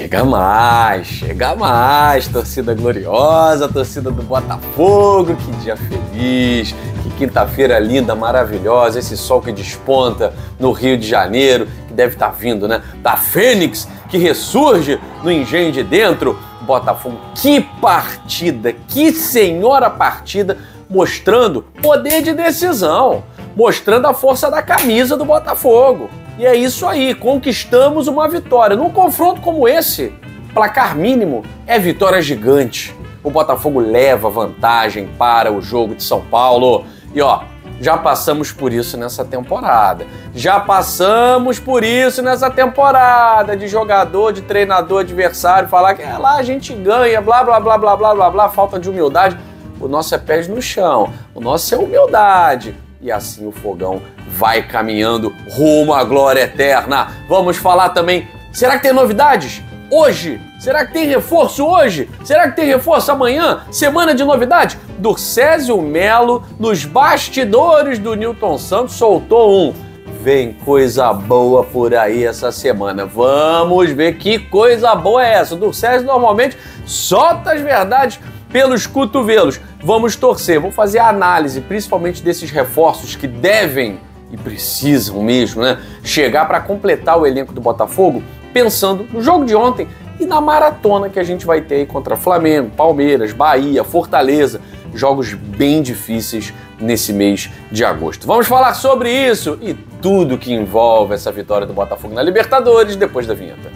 Chega mais, chega mais, torcida gloriosa, torcida do Botafogo, que dia feliz, que quinta-feira linda, maravilhosa, esse sol que desponta no Rio de Janeiro, que deve estar tá vindo, né? Da Fênix, que ressurge no engenho de dentro. Botafogo, que partida, que senhora partida, mostrando poder de decisão, mostrando a força da camisa do Botafogo. E é isso aí, conquistamos uma vitória. Num confronto como esse, placar mínimo é vitória gigante. O Botafogo leva vantagem para o jogo de São Paulo. E ó, já passamos por isso nessa temporada. Já passamos por isso nessa temporada de jogador, de treinador, adversário, falar que é lá a gente ganha, blá blá blá blá blá blá blá, falta de humildade. O nosso é pés no chão, o nosso é humildade e assim o fogão vai caminhando rumo à glória eterna. Vamos falar também, será que tem novidades? Hoje? Será que tem reforço hoje? Será que tem reforço amanhã? Semana de novidade? Durcésio Melo, nos bastidores do Newton Santos, soltou um. Vem coisa boa por aí essa semana. Vamos ver que coisa boa é essa. O Durcésio normalmente solta as verdades pelos cotovelos. Vamos torcer, vou fazer a análise principalmente desses reforços que devem e precisam mesmo, né, chegar para completar o elenco do Botafogo, pensando no jogo de ontem e na maratona que a gente vai ter aí contra Flamengo, Palmeiras, Bahia, Fortaleza, jogos bem difíceis nesse mês de agosto. Vamos falar sobre isso e tudo que envolve essa vitória do Botafogo na Libertadores depois da vinheta.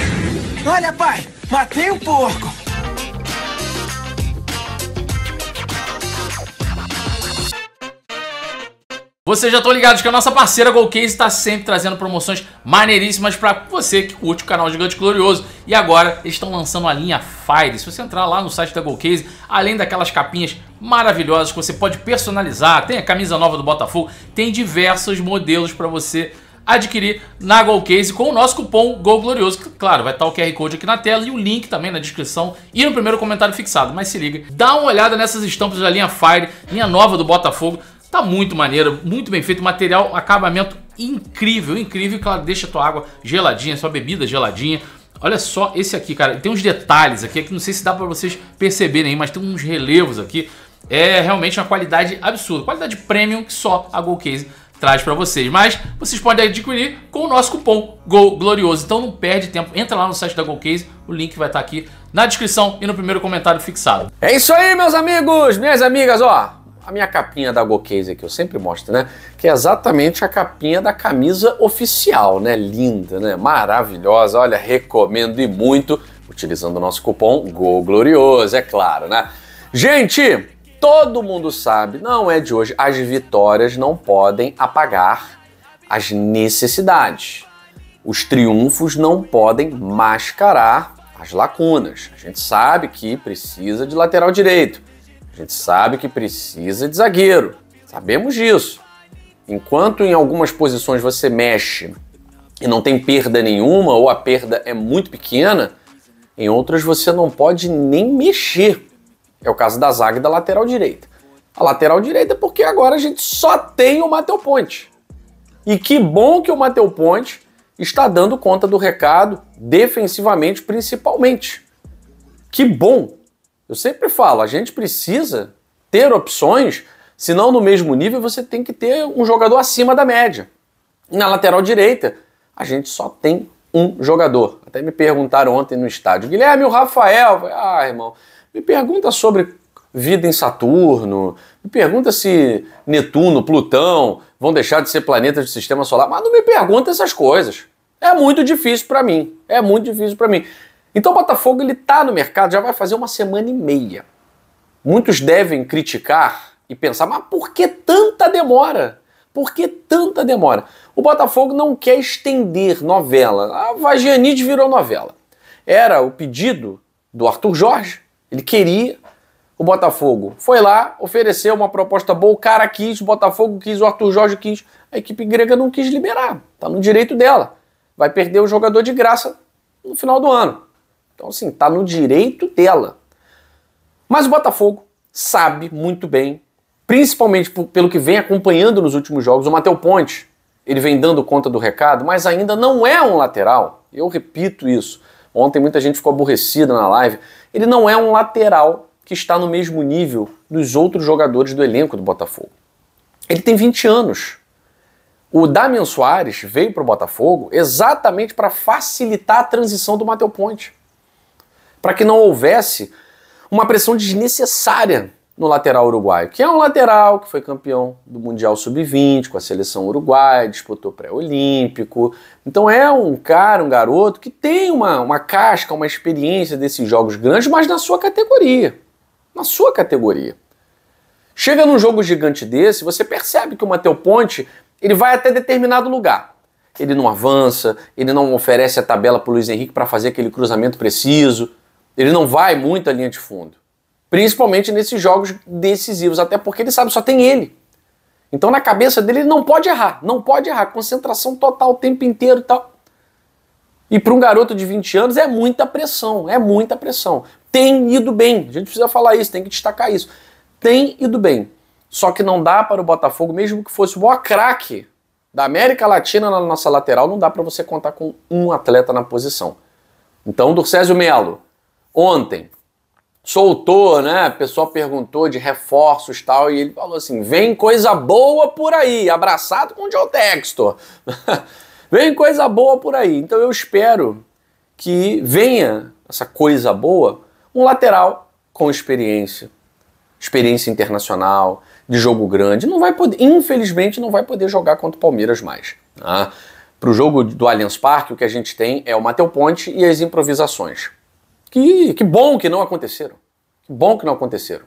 Olha, pai, matei um porco. Vocês já estão tá ligados que a nossa parceira Golcase está sempre trazendo promoções maneiríssimas para você que curte o canal Gigante Glorioso. E agora eles estão lançando a linha Fire. Se você entrar lá no site da Golcase, além daquelas capinhas maravilhosas que você pode personalizar, tem a camisa nova do Botafogo, tem diversos modelos para você adquirir na Golcase com o nosso cupom GOLGLORIOSO. Que, claro, vai estar tá o QR Code aqui na tela e o link também na descrição e no primeiro comentário fixado. Mas se liga, dá uma olhada nessas estampas da linha Fire, linha nova do Botafogo. Tá muito maneiro, muito bem feito, material, acabamento incrível, incrível, que ela deixa a tua água geladinha, sua bebida geladinha. Olha só esse aqui, cara, tem uns detalhes aqui, que não sei se dá para vocês perceberem, mas tem uns relevos aqui. É realmente uma qualidade absurda, qualidade premium que só a Go Case traz para vocês. Mas vocês podem adquirir com o nosso cupom GOLGLORIOSO. Então não perde tempo, entra lá no site da Golcase, o link vai estar tá aqui na descrição e no primeiro comentário fixado. É isso aí, meus amigos, minhas amigas, ó a minha capinha da GoCase que eu sempre mostro, né? Que é exatamente a capinha da camisa oficial, né? Linda, né? Maravilhosa. Olha, recomendo e muito, utilizando o nosso cupom GOGLORIOSO, é claro, né? Gente, todo mundo sabe, não é de hoje, as vitórias não podem apagar as necessidades. Os triunfos não podem mascarar as lacunas. A gente sabe que precisa de lateral direito a gente sabe que precisa de zagueiro, sabemos disso. Enquanto em algumas posições você mexe e não tem perda nenhuma ou a perda é muito pequena, em outras você não pode nem mexer. É o caso da zaga e da lateral direita. A lateral direita é porque agora a gente só tem o Matheus Ponte. E que bom que o Matheus Ponte está dando conta do recado defensivamente principalmente. Que bom, eu sempre falo, a gente precisa ter opções, senão no mesmo nível, você tem que ter um jogador acima da média. Na lateral direita, a gente só tem um jogador. Até me perguntaram ontem no estádio, Guilherme, o Rafael. Ah, irmão, me pergunta sobre vida em Saturno, me pergunta se Netuno, Plutão vão deixar de ser planetas do sistema solar, mas não me pergunta essas coisas. É muito difícil para mim. É muito difícil para mim. Então o Botafogo ele está no mercado, já vai fazer uma semana e meia. Muitos devem criticar e pensar, mas por que tanta demora? Por que tanta demora? O Botafogo não quer estender novela. A Vagianide virou novela. Era o pedido do Arthur Jorge, ele queria. O Botafogo foi lá, ofereceu uma proposta boa, o cara quis, o Botafogo quis, o Arthur Jorge quis. A equipe grega não quis liberar, tá no direito dela. Vai perder o jogador de graça no final do ano. Então, assim, está no direito dela. Mas o Botafogo sabe muito bem, principalmente pelo que vem acompanhando nos últimos jogos, o Matheus Ponte. Ele vem dando conta do recado, mas ainda não é um lateral. Eu repito isso. Ontem muita gente ficou aborrecida na live. Ele não é um lateral que está no mesmo nível dos outros jogadores do elenco do Botafogo. Ele tem 20 anos. O Damian Soares veio para o Botafogo exatamente para facilitar a transição do Matheus Ponte para que não houvesse uma pressão desnecessária no lateral uruguaio, que é um lateral que foi campeão do Mundial Sub-20 com a seleção uruguaia, disputou pré-olímpico. Então é um cara, um garoto que tem uma, uma casca, uma experiência desses jogos grandes, mas na sua categoria. Na sua categoria. Chega num jogo gigante desse, você percebe que o Matheus Ponte ele vai até determinado lugar. Ele não avança, ele não oferece a tabela para o Luiz Henrique para fazer aquele cruzamento preciso. Ele não vai muito à linha de fundo. Principalmente nesses jogos decisivos, até porque ele sabe só tem ele. Então na cabeça dele ele não pode errar, não pode errar, concentração total o tempo inteiro e tal. E para um garoto de 20 anos é muita pressão, é muita pressão. Tem ido bem, a gente precisa falar isso, tem que destacar isso. Tem ido bem. Só que não dá para o Botafogo, mesmo que fosse o maior craque da América Latina na nossa lateral, não dá para você contar com um atleta na posição. Então, Dursésio Melo, ontem soltou, né? A pessoa perguntou de reforços tal, e ele falou assim: vem coisa boa por aí, abraçado com o John Textor. vem coisa boa por aí. Então eu espero que venha essa coisa boa um lateral com experiência, experiência internacional, de jogo grande. Não vai poder, infelizmente, não vai poder jogar contra o Palmeiras mais. Né? Tá? Para o jogo do Allianz Parque, o que a gente tem é o Matheus Ponte e as improvisações que, que bom que não aconteceram. Que bom que não aconteceram.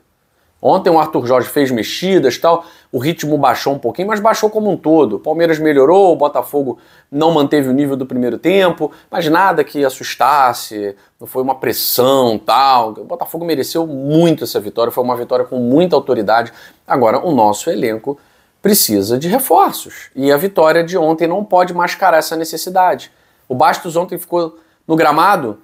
Ontem o Arthur Jorge fez mexidas tal, o ritmo baixou um pouquinho, mas baixou como um todo. O Palmeiras melhorou, o Botafogo não manteve o nível do primeiro tempo, mas nada que assustasse, não foi uma pressão tal. O Botafogo mereceu muito essa vitória, foi uma vitória com muita autoridade. Agora, o nosso elenco precisa de reforços e a vitória de ontem não pode mascarar essa necessidade. O Bastos ontem ficou no gramado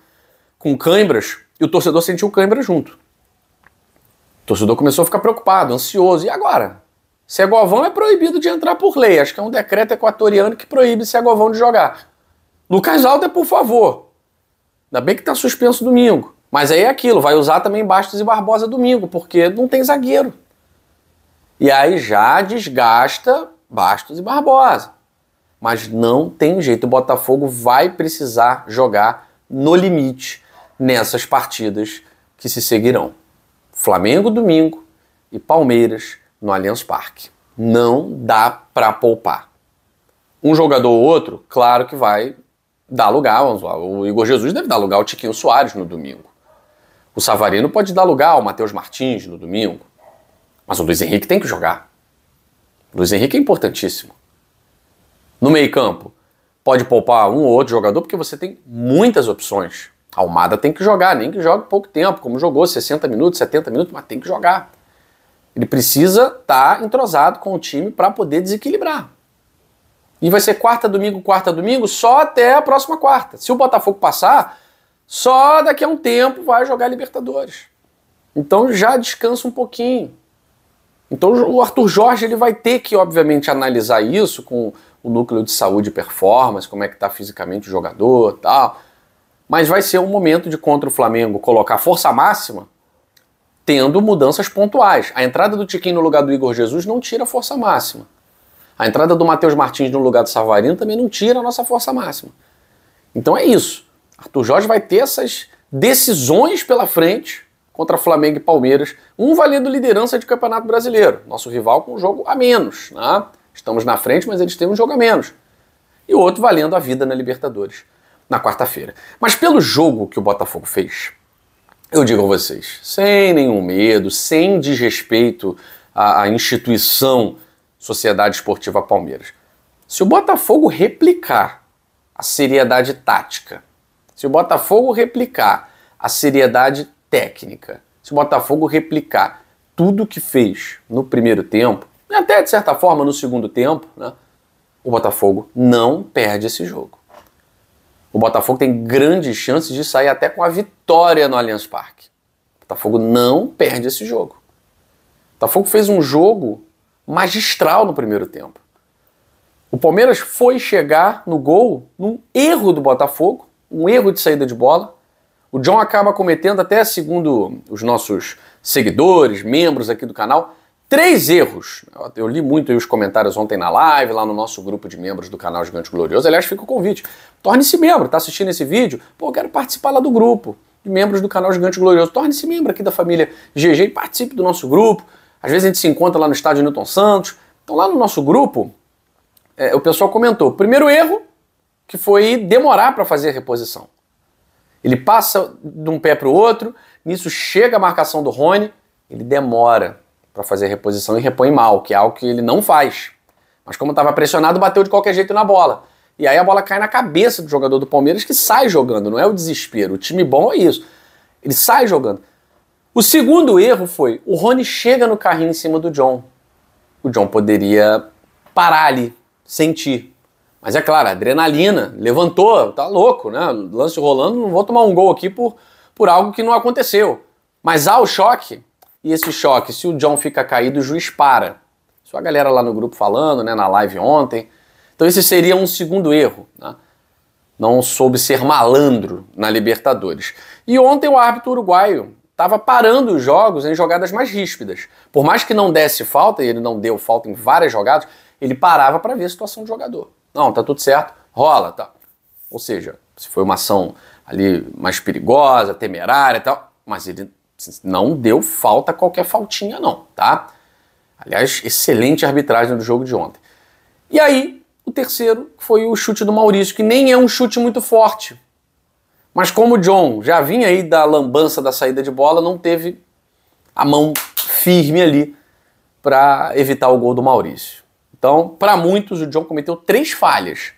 com câimbras e o torcedor sentiu câimbra junto. O torcedor começou a ficar preocupado, ansioso. E agora? Se é govão, é proibido de entrar por lei. Acho que é um decreto equatoriano que proíbe se é govão de jogar. Lucas Alda, por favor. Ainda bem que está suspenso domingo. Mas aí é aquilo, vai usar também Bastos e Barbosa domingo, porque não tem zagueiro. E aí já desgasta Bastos e Barbosa. Mas não tem jeito, o Botafogo vai precisar jogar no limite nessas partidas que se seguirão. Flamengo domingo e Palmeiras no Allianz Parque. Não dá para poupar. Um jogador ou outro, claro que vai dar lugar. O Igor Jesus deve dar lugar ao Tiquinho Soares no domingo. O Savarino pode dar lugar ao Matheus Martins no domingo. Mas o Luiz Henrique tem que jogar. O Luiz Henrique é importantíssimo. No meio-campo, pode poupar um ou outro jogador porque você tem muitas opções. Almada tem que jogar, nem que jogue pouco tempo, como jogou 60 minutos, 70 minutos, mas tem que jogar. Ele precisa estar tá entrosado com o time para poder desequilibrar. E vai ser quarta, domingo, quarta, domingo, só até a próxima quarta. Se o Botafogo passar, só daqui a um tempo vai jogar Libertadores. Então já descansa um pouquinho. Então o Arthur Jorge ele vai ter que, obviamente, analisar isso com o núcleo de saúde e performance, como é que está fisicamente o jogador tal mas vai ser um momento de, contra o Flamengo, colocar força máxima, tendo mudanças pontuais. A entrada do Tiquinho no lugar do Igor Jesus não tira força máxima. A entrada do Matheus Martins no lugar do Savarino também não tira a nossa força máxima. Então é isso. Arthur Jorge vai ter essas decisões pela frente contra Flamengo e Palmeiras, um valendo liderança de Campeonato Brasileiro, nosso rival com um jogo a menos. Né? Estamos na frente, mas eles têm um jogo a menos. E o outro valendo a vida na Libertadores na quarta-feira. Mas pelo jogo que o Botafogo fez, eu digo a vocês, sem nenhum medo, sem desrespeito à, à instituição Sociedade Esportiva Palmeiras. Se o Botafogo replicar a seriedade tática, se o Botafogo replicar a seriedade técnica, se o Botafogo replicar tudo que fez no primeiro tempo, e até de certa forma no segundo tempo, né, o Botafogo não perde esse jogo o Botafogo tem grandes chances de sair até com a vitória no Allianz Parque. O Botafogo não perde esse jogo. O Botafogo fez um jogo magistral no primeiro tempo. O Palmeiras foi chegar no gol num erro do Botafogo, um erro de saída de bola. O John acaba cometendo, até segundo os nossos seguidores, membros aqui do canal, três erros. Eu li muito os comentários ontem na live, lá no nosso grupo de membros do canal Gigante Glorioso. Aliás, fica o convite. Torne-se membro, tá assistindo esse vídeo? Pô, quero participar lá do grupo de membros do canal Gigante Glorioso. Torne-se membro aqui da família GG e participe do nosso grupo. Às vezes a gente se encontra lá no estádio Newton Santos. Então lá no nosso grupo, é, o pessoal comentou. Primeiro erro, que foi demorar para fazer a reposição. Ele passa de um pé para o outro, nisso chega a marcação do Rony, ele demora para fazer a reposição e repõe mal, que é algo que ele não faz. Mas como estava pressionado, bateu de qualquer jeito na bola. E aí a bola cai na cabeça do jogador do Palmeiras que sai jogando, não é o desespero. O time bom é isso. Ele sai jogando. O segundo erro foi: o Rony chega no carrinho em cima do John. O John poderia parar ali, sentir. Mas é claro, adrenalina, levantou, tá louco, né? Lance rolando, não vou tomar um gol aqui por, por algo que não aconteceu. Mas há o choque, e esse choque, se o John fica caído, o juiz para. Só a galera lá no grupo falando, né, na live ontem. Então esse seria um segundo erro. Né? Não soube ser malandro na Libertadores. E ontem o árbitro uruguaio estava parando os jogos em jogadas mais ríspidas. Por mais que não desse falta, e ele não deu falta em várias jogadas, ele parava para ver a situação do jogador. Não, tá tudo certo, rola, tá. Ou seja, se foi uma ação ali mais perigosa, temerária e tal, mas ele não deu falta qualquer faltinha, não, tá? Aliás, excelente arbitragem do jogo de ontem. E aí, o terceiro foi o chute do Maurício, que nem é um chute muito forte. Mas como o John já vinha aí da lambança da saída de bola, não teve a mão firme ali para evitar o gol do Maurício. Então, para muitos, o John cometeu três falhas.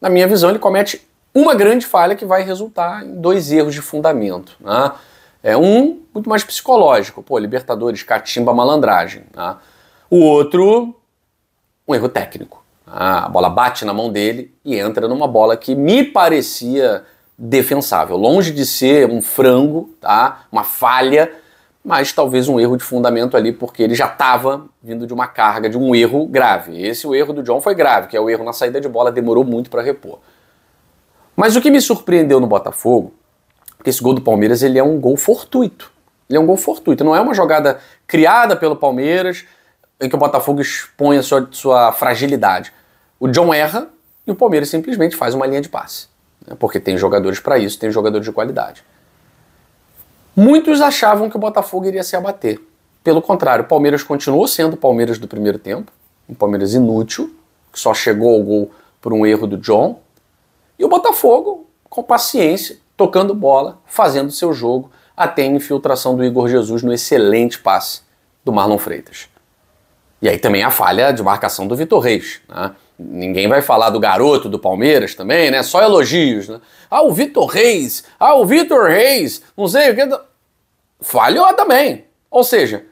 Na minha visão, ele comete uma grande falha que vai resultar em dois erros de fundamento. Né? É um muito mais psicológico, pô, Libertadores, catimba, malandragem. Tá? O outro, um erro técnico. Tá? A bola bate na mão dele e entra numa bola que me parecia defensável. Longe de ser um frango, tá? uma falha, mas talvez um erro de fundamento ali, porque ele já estava vindo de uma carga, de um erro grave. Esse o erro do John foi grave, que é o erro na saída de bola, demorou muito para repor. Mas o que me surpreendeu no Botafogo porque esse gol do Palmeiras ele é um gol fortuito. Ele é um gol fortuito. Não é uma jogada criada pelo Palmeiras em que o Botafogo expõe a sua, sua fragilidade. O John erra e o Palmeiras simplesmente faz uma linha de passe. Né? Porque tem jogadores para isso, tem jogadores de qualidade. Muitos achavam que o Botafogo iria se abater. Pelo contrário, o Palmeiras continuou sendo o Palmeiras do primeiro tempo, um Palmeiras inútil, que só chegou ao gol por um erro do John. E o Botafogo, com paciência, tocando bola, fazendo seu jogo, até a infiltração do Igor Jesus no excelente passe do Marlon Freitas. E aí também a falha de marcação do Vitor Reis. Né? Ninguém vai falar do garoto do Palmeiras também, né? Só elogios. Né? Ah, o Vitor Reis! Ah, o Vitor Reis! Não sei o que. Falhou também. Ou seja,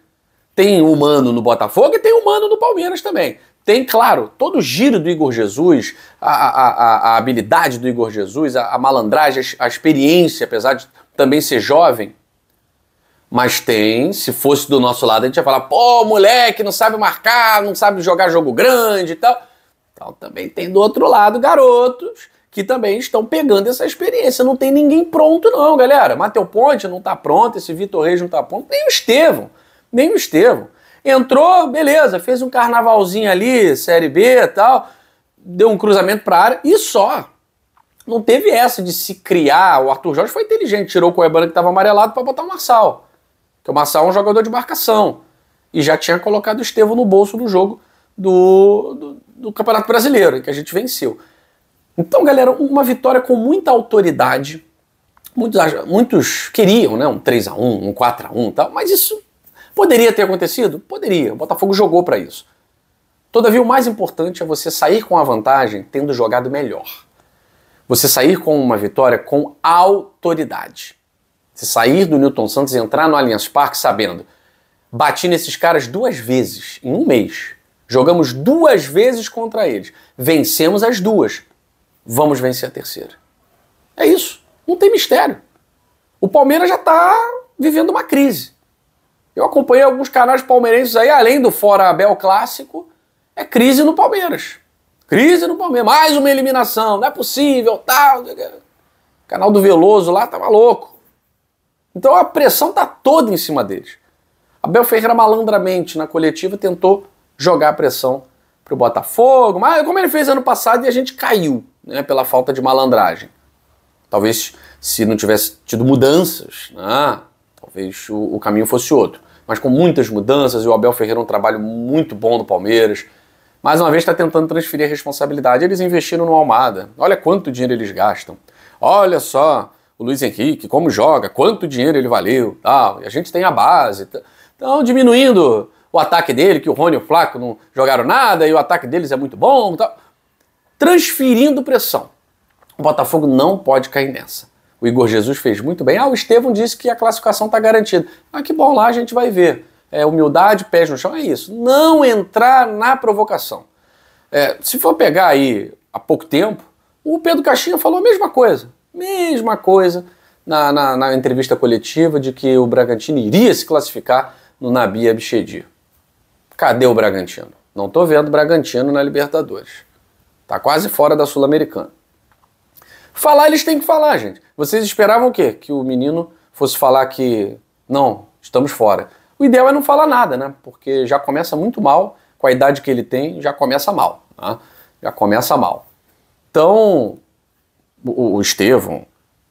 tem humano no Botafogo e tem humano no Palmeiras também. Tem, claro, todo o giro do Igor Jesus, a, a, a, habilidade do Igor Jesus, a, a malandragem, a experiência, apesar de também ser jovem, mas tem, se fosse do nosso lado, a gente ia falar, pô, moleque, não sabe marcar, não sabe jogar jogo grande e tal. Então também tem do outro lado garotos que também estão pegando essa experiência. Não tem ninguém pronto, não, galera. Matheus Ponte não está pronto, esse Vitor Reis não está pronto, nem o Estevão, nem o Estevão. Entrou, beleza, fez um carnavalzinho ali, Série B e tal, deu um cruzamento para a área e só. Não teve essa de se criar. O Arthur Jorge foi inteligente, tirou o Coebano que estava amarelado para botar o Marçal. Porque o Marçal é um jogador de marcação. E já tinha colocado o Estevão no bolso do jogo do, do, do Campeonato Brasileiro, que a gente venceu. Então, galera, uma vitória com muita autoridade. Muitos, muitos queriam, né? Um 3 a 1 um 4 a 1 tal, mas isso Poderia ter acontecido? Poderia. O Botafogo jogou para isso. Todavia, o mais importante é você sair com a vantagem tendo jogado melhor. Você sair com uma vitória com autoridade. Você sair do Newton Santos e entrar no Allianz Parque sabendo: bati nesses caras duas vezes em um mês. Jogamos duas vezes contra eles. Vencemos as duas. Vamos vencer a terceira. É isso. Não tem mistério. O Palmeiras já está vivendo uma crise. Eu acompanhei alguns canais palmeirenses aí, além do Fora Abel Clássico, é crise no Palmeiras. Crise no Palmeiras, mais uma eliminação, não é possível, tal. Tá... O canal do Veloso lá tava louco. Então a pressão tá toda em cima deles. Abel Ferreira malandramente na coletiva tentou jogar a pressão pro Botafogo, mas como ele fez ano passado e a gente caiu, né, pela falta de malandragem. Talvez se não tivesse tido mudanças, né, talvez o, o caminho fosse outro mas com muitas mudanças, e o Abel Ferreira é um trabalho muito bom do Palmeiras. Mais uma vez está tentando transferir a responsabilidade. Eles investiram no Almada. Olha quanto dinheiro eles gastam. Olha só o Luiz Henrique, como joga, quanto dinheiro ele valeu, tal. E a gente tem a base. Então, diminuindo o ataque dele, que o Rony e o Flaco não jogaram nada, e o ataque deles é muito bom, tal. Transferindo pressão. O Botafogo não pode cair nessa o Igor Jesus fez muito bem. Ah, o Estevão disse que a classificação está garantida. Ah, que bom lá, a gente vai ver. É, humildade, pés no chão, é isso. Não entrar na provocação. É, se for pegar aí há pouco tempo, o Pedro Caixinha falou a mesma coisa. Mesma coisa na, na, na entrevista coletiva de que o Bragantino iria se classificar no Nabi Abshedi. Cadê o Bragantino? Não estou vendo o Bragantino na Libertadores. Está quase fora da Sul-Americana. Falar eles têm que falar, gente. Vocês esperavam o quê? Que o menino fosse falar que não, estamos fora. O ideal é não falar nada, né? Porque já começa muito mal, com a idade que ele tem, já começa mal. Né? Já começa mal. Então, o, o Estevão,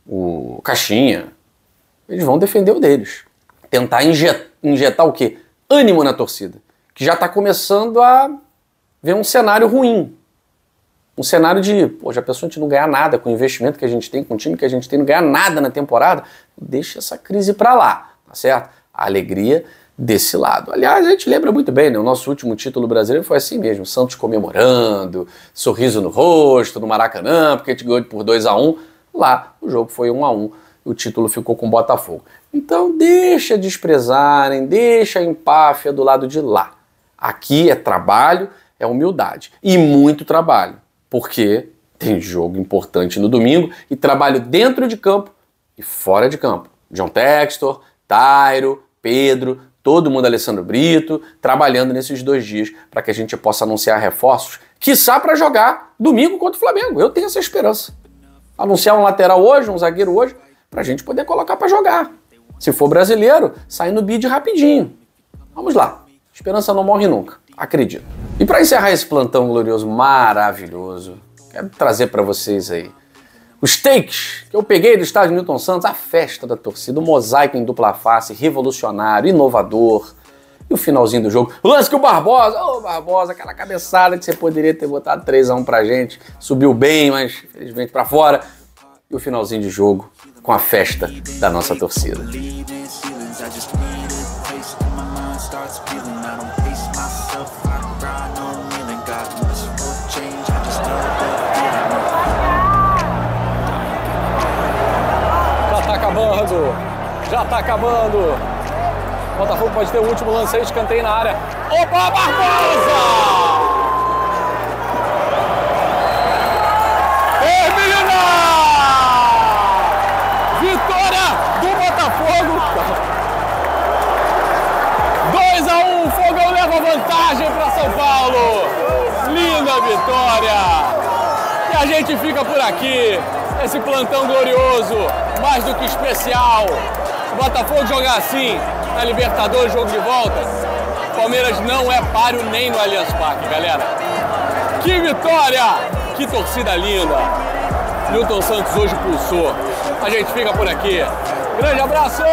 o Caixinha, eles vão defender o deles. Tentar injetar, injetar o quê? Ânimo na torcida, que já está começando a ver um cenário ruim, um cenário de, pô, já pensou a gente não ganhar nada com o investimento que a gente tem, com o time que a gente tem, não ganhar nada na temporada, deixa essa crise para lá, tá certo? A alegria desse lado. Aliás, a gente lembra muito bem, né? O nosso último título brasileiro foi assim mesmo, Santos comemorando, sorriso no rosto, no Maracanã, porque a gente ganhou por 2 a 1 um. Lá, o jogo foi 1 um a 1 um, o título ficou com o Botafogo. Então deixa desprezarem, deixa a empáfia do lado de lá. Aqui é trabalho, é humildade e muito trabalho porque tem jogo importante no domingo e trabalho dentro de campo e fora de campo. John Textor, Tairo, Pedro, todo mundo Alessandro Brito, trabalhando nesses dois dias para que a gente possa anunciar reforços, quiçá para jogar domingo contra o Flamengo. Eu tenho essa esperança. Anunciar um lateral hoje, um zagueiro hoje, para a gente poder colocar para jogar. Se for brasileiro, sai no bid rapidinho. Vamos lá. Esperança não morre nunca. Acredito. E para encerrar esse plantão glorioso, maravilhoso, quero trazer para vocês aí os takes que eu peguei do estádio Newton Santos, a festa da torcida, o mosaico em dupla face, revolucionário, inovador. E o finalzinho do jogo, o lance que o Barbosa, ô oh, Barbosa, aquela cabeçada que você poderia ter botado 3x1 pra gente, subiu bem, mas infelizmente para fora. E o finalzinho de jogo com a festa da nossa torcida. já está acabando. O Botafogo pode ter o último lance aí, escanteio na área. Opa, Barbosa! Milionário! Vitória do Botafogo. 2 a 1, o Fogão leva vantagem para São Paulo. Linda vitória. E a gente fica por aqui. Esse plantão glorioso, mais do que especial. Botafogo jogar assim na Libertadores, jogo de volta, Palmeiras não é páreo nem no Allianz Parque, galera. Que vitória! Que torcida linda! Newton Santos hoje pulsou. A gente fica por aqui. Grande abraço!